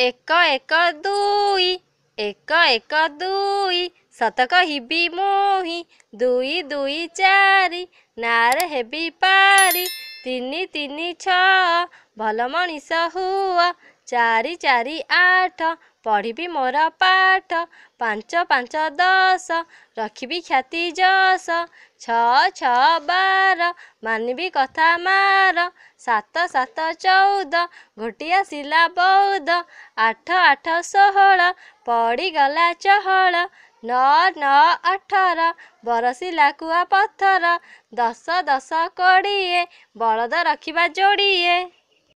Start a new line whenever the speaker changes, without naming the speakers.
ଏକ ଏକ ଦୁଇ ଏକ ଏକ ଦୁଇ ସତ କହିବି ମୁଁ ହିଁ ଦୁଇ ଦୁଇ ଚାରି ନାଁରେ ହେବି ପାରି ତିନି ତିନି ଛଅ ଭଲ ମଣିଷ ହୁଅ ଚାରି ଚାରି ଆଠ ପଢ଼ିବି ମୋର ପାଠ ପାଞ୍ଚ ପାଞ୍ଚ ଦଶ ରଖିବି ଖ୍ୟାତି ଯଶ ଛଅ ଛଅ ବାର ମାନିବି କଥା ମାର ସାତ ସାତ ଚଉଦ ଗୋଟିଆ ଶିଲା ବୌଦ୍ଧ ଆଠ ଆଠ ଷୋହଳ ପଡ଼ିଗଲା ଚହଳ ନଅ ନଅ ଅଠର ବରସିଲା କୁଆ ପଥର ଦଶ ଦଶ କୋଡ଼ିଏ ବଳଦ ରଖିବା ଯୋଡ଼ିଏ